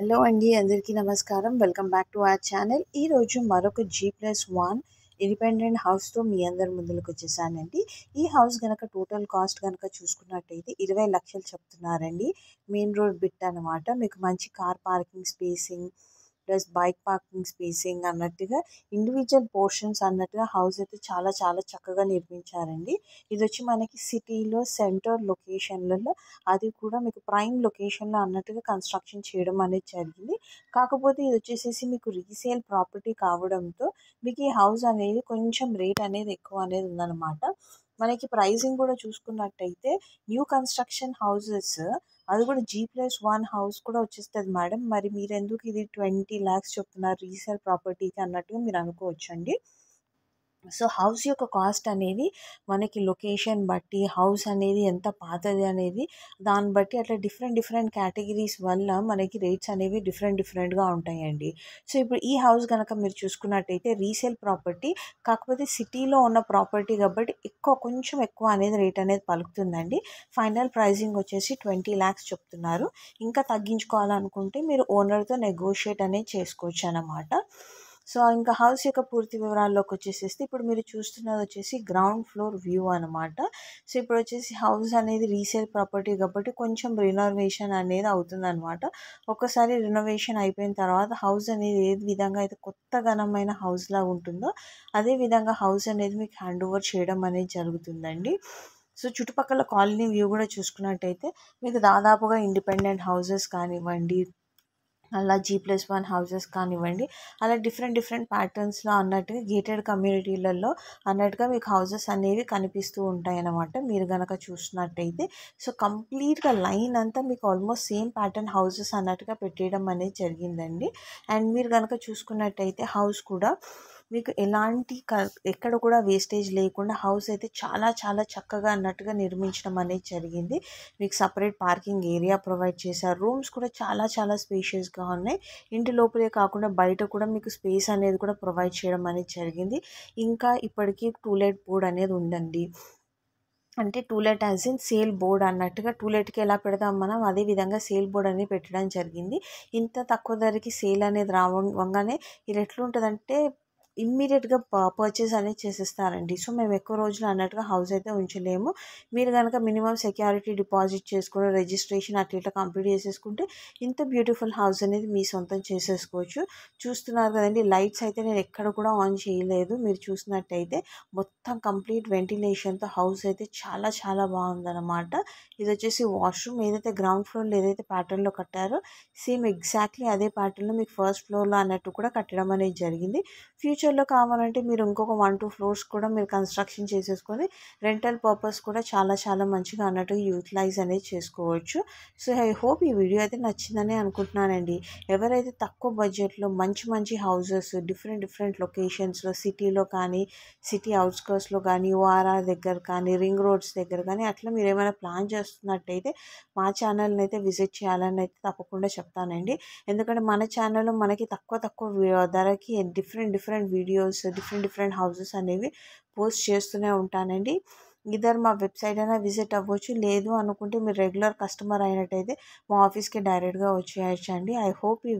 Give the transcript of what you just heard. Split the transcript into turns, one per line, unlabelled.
hello అండి అందరికీ నమస్కారం welcome back to our channel ఈరోజు మరొక జీ ప్లస్ వన్ ఇండిపెండెంట్ హౌస్తో మీ అందరి ముందుకు వచ్చేసానండి ఈ హౌస్ కనుక టోటల్ కాస్ట్ కనుక చూసుకున్నట్టయితే ఇరవై లక్షలు చెప్తున్నారండి మెయిన్ రోడ్ బిట్ అనమాట మీకు మంచి car parking spacing plus bike parking spacing అన్నట్టుగా ఇండివిజువల్ పోర్షన్స్ అన్నట్టుగా హౌస్ అయితే చాలా చాలా చక్కగా నిర్మించారండి ఇది వచ్చి మనకి సిటీలో సెంటర్ లొకేషన్లలో అది కూడా మీకు ప్రైమ్ లొకేషన్లో అన్నట్టుగా కన్స్ట్రక్షన్ చేయడం అనేది జరిగింది కాకపోతే ఇది వచ్చేసేసి మీకు రీసేల్ ప్రాపర్టీ కావడంతో మీకు ఈ హౌస్ అనేది కొంచెం రేట్ అనేది ఎక్కువ అనేది ఉందన్నమాట మనకి ప్రైజింగ్ కూడా చూసుకున్నట్టయితే న్యూ కన్స్ట్రక్షన్ హౌసెస్ అది కూడా జీ ప్లస్ వన్ హౌస్ కూడా వచ్చేస్తుంది మేడం మరి మీరు ఎందుకు ఇది ట్వంటీ ల్యాక్స్ చెప్తున్నారు రీసేల్ ప్రాపర్టీకి అన్నట్టుగా మీరు అనుకోవచ్చండి సో హౌస్ యొక్క కాస్ట్ అనేది మనకి లొకేషన్ బట్టి హౌస్ అనేది ఎంత పాతది అనేది దాన్ని బట్టి అట్లా డిఫరెంట్ డిఫరెంట్ కేటగిరీస్ వల్ల మనకి రేట్స్ అనేవి డిఫరెంట్ డిఫరెంట్గా ఉంటాయండి సో ఇప్పుడు ఈ హౌస్ కనుక మీరు చూసుకున్నట్టయితే రీసేల్ ప్రాపర్టీ కాకపోతే సిటీలో ఉన్న ప్రాపర్టీ కాబట్టి ఎక్కువ కొంచెం ఎక్కువ అనేది రేట్ అనేది పలుకుతుందండి ఫైనల్ ప్రైజింగ్ వచ్చేసి ట్వంటీ ల్యాక్స్ చెప్తున్నారు ఇంకా తగ్గించుకోవాలనుకుంటే మీరు ఓనర్తో నెగోషియేట్ అనేది చేసుకోవచ్చు అన్నమాట సో ఇంకా హౌస్ యొక్క పూర్తి వివరాల్లోకి వచ్చేసేస్తే ఇప్పుడు మీరు చూస్తున్నది వచ్చేసి గ్రౌండ్ ఫ్లోర్ వ్యూ అనమాట సో ఇప్పుడు వచ్చేసి హౌస్ అనేది రీసేల్ ప్రాపర్టీ కాబట్టి కొంచెం రినోవేషన్ అనేది అవుతుందన్నమాట ఒక్కసారి రినోవేషన్ అయిపోయిన తర్వాత హౌస్ అనేది ఏ విధంగా అయితే కొత్త ఘనమైన హౌస్లా ఉంటుందో అదే విధంగా హౌస్ అనేది మీకు హ్యాండ్ ఓవర్ చేయడం అనేది జరుగుతుందండి సో చుట్టుపక్కల కాలనీ వ్యూ కూడా చూసుకున్నట్టయితే మీకు దాదాపుగా ఇండిపెండెంట్ హౌసెస్ కానివ్వండి అలా జీ ప్లస్ వన్ హౌసెస్ కానివ్వండి అలా డిఫరెంట్ డిఫరెంట్ ప్యాటర్న్స్లో అన్నట్టుగా గేటెడ్ కమ్యూనిటీలలో అన్నట్టుగా మీకు హౌసెస్ అనేవి కనిపిస్తూ ఉంటాయి అన్నమాట మీరు కనుక చూసినట్టయితే సో కంప్లీట్గా లైన్ అంతా మీకు ఆల్మోస్ట్ సేమ్ ప్యాటర్న్ హౌసెస్ అన్నట్టుగా పెట్టేయడం అనేది జరిగిందండి అండ్ మీరు కనుక చూసుకున్నట్టయితే హౌస్ కూడా మీకు ఎలాంటి క ఎక్కడ కూడా వేస్టేజ్ లేకుండా హౌస్ అయితే చాలా చాలా చక్కగా అన్నట్టుగా నిర్మించడం అనేది జరిగింది మీకు సపరేట్ పార్కింగ్ ఏరియా ప్రొవైడ్ చేశారు రూమ్స్ కూడా చాలా చాలా స్పేషియస్గా ఉన్నాయి ఇంటి లోపలే కాకుండా బయట కూడా మీకు స్పేస్ అనేది కూడా ప్రొవైడ్ చేయడం అనేది జరిగింది ఇంకా ఇప్పటికీ టూలెట్ బోర్డ్ అనేది ఉందండి అంటే to let as in sale board అన్నట్టుగా టూలెట్కి ఎలా పెడదాం మనం అదే విధంగా సేల్ బోర్డ్ అనేది పెట్టడం జరిగింది ఇంత తక్కువ ధరకి సేల్ అనేది రావంగానే ఇది ఎట్లుంటుందంటే ఇమ్మీడియట్గా పర్చేస్ అనేది చేసేస్తారండి సో మేము ఎక్కువ రోజులు అన్నట్టుగా హౌస్ అయితే ఉంచలేము మీరు కనుక మినిమం సెక్యూరిటీ డిపాజిట్ చేసుకుని రిజిస్ట్రేషన్ అట్లా ఇట్లా కంప్లీట్ చేసేసుకుంటే ఇంత బ్యూటిఫుల్ హౌస్ అనేది మీ సొంతం చేసేసుకోవచ్చు చూస్తున్నారు కదండి లైట్స్ అయితే నేను ఎక్కడ కూడా ఆన్ చేయలేదు మీరు చూసినట్టయితే మొత్తం కంప్లీట్ వెంటిలేషన్తో హౌస్ అయితే చాలా చాలా బాగుందన్నమాట ఇది వచ్చేసి వాష్రూమ్ ఏదైతే గ్రౌండ్ ఫ్లోర్లో ఏదైతే ప్యాటర్న్లో కట్టారో సేమ్ ఎగ్జాక్ట్లీ అదే ప్యాటర్న్లో మీకు ఫస్ట్ ఫ్లోర్లో అన్నట్టు కూడా కట్టడం అనేది జరిగింది ఫ్యూచర్ ఫ్యూచర్లో కావాలంటే మీరు ఇంకొక వన్ టూ ఫ్లోర్స్ కూడా మీరు కన్స్ట్రక్షన్ చేసేసుకొని రెంటల్ పర్పస్ కూడా చాలా చాలా మంచిగా అన్నట్టు యూటిలైజ్ అనేది చేసుకోవచ్చు సో ఐ హోప్ ఈ వీడియో అయితే నచ్చిందని అనుకుంటున్నానండి ఎవరైతే తక్కువ బడ్జెట్లో మంచి మంచి హౌజెస్ డిఫరెంట్ డిఫరెంట్ లొకేషన్స్లో సిటీలో కానీ సిటీ అవుట్స్కర్ట్స్లో కానీ ఓఆర్ఆర్ దగ్గర కానీ రింగ్ రోడ్స్ దగ్గర కానీ అట్లా మీరు ఏమైనా ప్లాన్ చేస్తున్నట్టయితే మా ఛానల్ని అయితే విజిట్ చేయాలని అయితే తప్పకుండా చెప్తానండి ఎందుకంటే మన ఛానల్లో మనకి తక్కువ తక్కువ ధరకి different different videos different different houses అనేవి పోస్ట్ చేస్తూనే ఉంటానండి ఇద్దరు మా వెబ్సైట్ అయినా విజిట్ అవ్వచ్చు లేదు అనుకుంటే మీరు రెగ్యులర్ కస్టమర్ అయినట్టయితే మా ఆఫీస్కి డైరెక్ట్గా వచ్చేయచ్చండి ఐ హోప్ ఈ